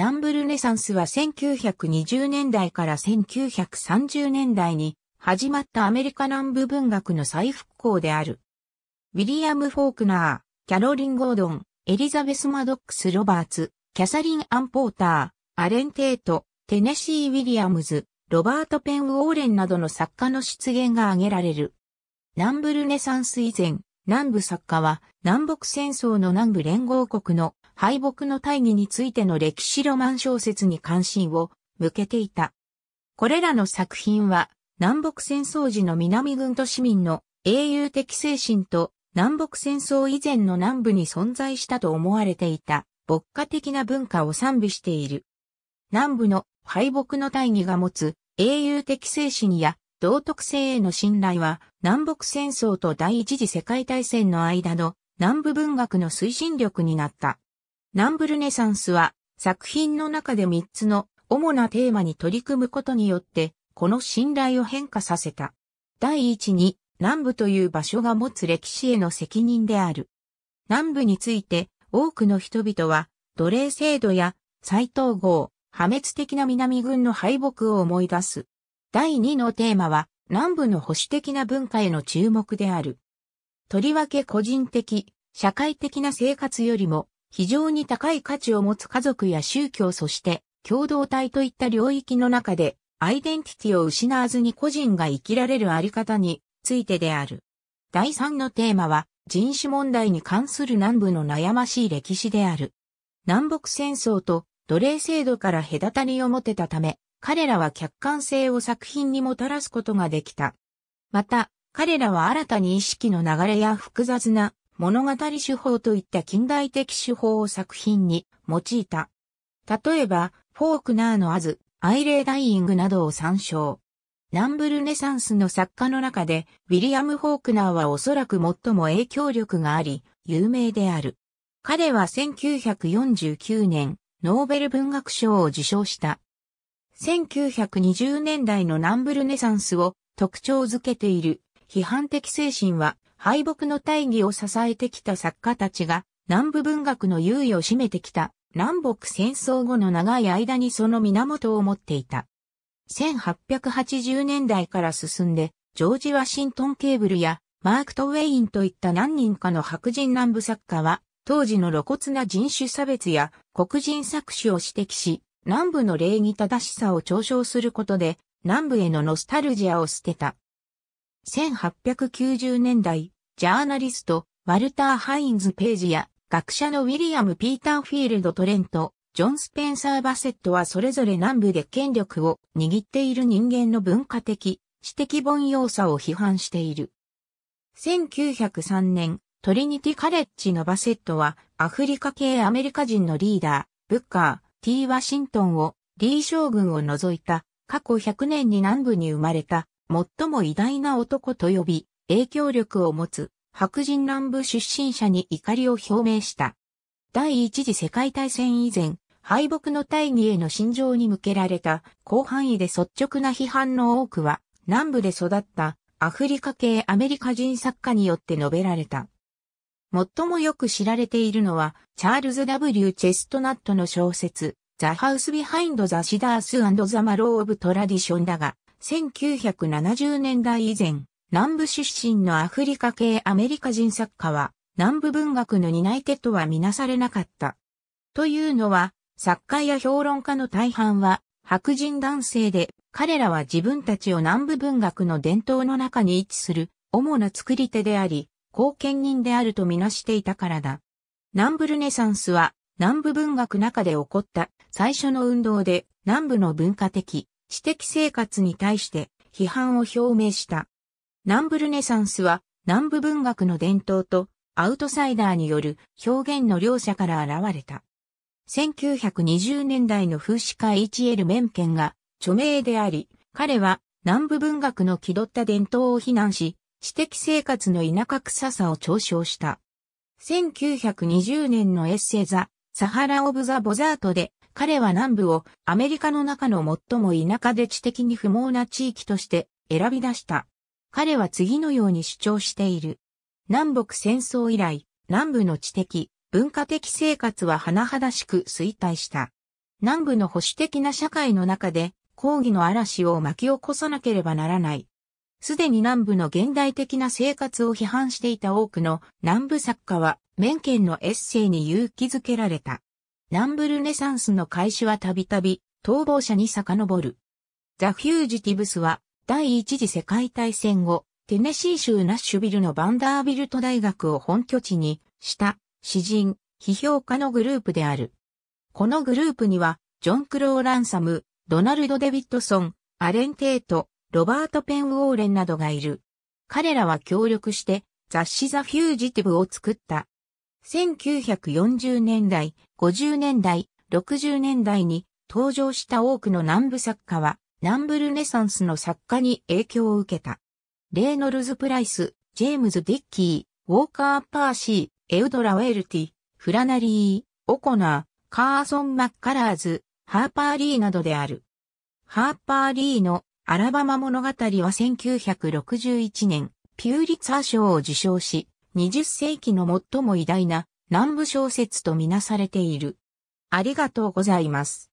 南部ルネサンスは1920年代から1930年代に始まったアメリカ南部文学の再復興である。ウィリアム・フォークナー、キャロリン・ゴードン、エリザベス・マドックス・ロバーツ、キャサリン・アン・ポーター、アレン・テート、テネシー・ウィリアムズ、ロバート・ペン・ウォーレンなどの作家の出現が挙げられる。南部ルネサンス以前、南部作家は南北戦争の南部連合国の敗北の大義についての歴史ロマン小説に関心を向けていた。これらの作品は南北戦争時の南軍と市民の英雄的精神と南北戦争以前の南部に存在したと思われていた牧歌的な文化を賛美している。南部の敗北の大義が持つ英雄的精神や道徳性への信頼は南北戦争と第一次世界大戦の間の南部文学の推進力になった。南部ルネサンスは作品の中で3つの主なテーマに取り組むことによって、この信頼を変化させた。第一に、南部という場所が持つ歴史への責任である。南部について、多くの人々は、奴隷制度や、再統合、破滅的な南軍の敗北を思い出す。第二のテーマは、南部の保守的な文化への注目である。とりわけ個人的、社会的な生活よりも、非常に高い価値を持つ家族や宗教そして共同体といった領域の中でアイデンティティを失わずに個人が生きられるあり方についてである。第3のテーマは人種問題に関する南部の悩ましい歴史である。南北戦争と奴隷制度から隔たりを持てたため、彼らは客観性を作品にもたらすことができた。また、彼らは新たに意識の流れや複雑な物語手法といった近代的手法を作品に用いた。例えば、フォークナーのアズ、アイレーダイイングなどを参照。ナンブルネサンスの作家の中で、ウィリアム・フォークナーはおそらく最も影響力があり、有名である。彼は1949年、ノーベル文学賞を受賞した。1920年代のナンブルネサンスを特徴づけている批判的精神は敗北の大義を支えてきた作家たちが、南部文学の優位を占めてきた、南北戦争後の長い間にその源を持っていた。1880年代から進んで、ジョージ・ワシントン・ケーブルやマーク・トウェインといった何人かの白人南部作家は、当時の露骨な人種差別や黒人搾取を指摘し、南部の礼儀正しさを嘲笑することで、南部へのノスタルジアを捨てた。1890年代、ジャーナリスト、ワルター・ハインズ・ページや、学者のウィリアム・ピーター・フィールド・トレント、ジョン・スペンサー・バセットはそれぞれ南部で権力を握っている人間の文化的、私的凡庸さを批判している。1903年、トリニティ・カレッジのバセットは、アフリカ系アメリカ人のリーダー、ブッカー、T・ ワシントンを、リー将軍を除いた、過去100年に南部に生まれた、最も偉大な男と呼び、影響力を持つ白人南部出身者に怒りを表明した。第一次世界大戦以前、敗北の大義への心情に向けられた広範囲で率直な批判の多くは、南部で育ったアフリカ系アメリカ人作家によって述べられた。最もよく知られているのは、チャールズ・ W・ チェストナットの小説、ザ・ハウス・ビハインド・ザ・シダース・ザ・マロー・オブ・トラディションだが、1970年代以前、南部出身のアフリカ系アメリカ人作家は、南部文学の担い手とはみなされなかった。というのは、作家や評論家の大半は白人男性で、彼らは自分たちを南部文学の伝統の中に位置する主な作り手であり、貢献人であるとみなしていたからだ。南部ルネサンスは南部文学中で起こった最初の運動で南部の文化的、私的生活に対して批判を表明した。南部ルネサンスは南部文学の伝統とアウトサイダーによる表現の両者から現れた。1920年代の風刺家 H.L. メンケンが著名であり、彼は南部文学の気取った伝統を非難し、知的生活の田舎臭さを嘲笑した。1920年のエッセイザ・サハラ・オブ・ザ・ボザートで彼は南部をアメリカの中の最も田舎で知的に不毛な地域として選び出した。彼は次のように主張している。南北戦争以来、南部の知的、文化的生活は甚だしく衰退した。南部の保守的な社会の中で抗議の嵐を巻き起こさなければならない。すでに南部の現代的な生活を批判していた多くの南部作家は、メンケンのエッセイに勇気づけられた。南部ルネサンスの開始はたびたび逃亡者に遡る。ザ・フュージティブスは第一次世界大戦後、テネシー州ナッシュビルのバンダービルト大学を本拠地にした詩人、批評家のグループである。このグループには、ジョン・クロー・ランサム、ドナルド・デビッドソン、アレン・テート、ロバート・ペン・ウォーレンなどがいる。彼らは協力して雑誌ザ・フュージティブを作った1940年代、50年代、60年代に登場した多くの南部作家は、南部ルネサンスの作家に影響を受けた。レーノルズ・プライス、ジェームズ・デッキー、ウォーカー・パーシー、エウドラ・ウェルティ、フラナリー、オコナー、カーソン・マッカラーズ、ハーパー・リーなどである。ハーパー・リーのアラバマ物語は1961年、ピューリツァー賞を受賞し、20世紀の最も偉大な南部小説とみなされている。ありがとうございます。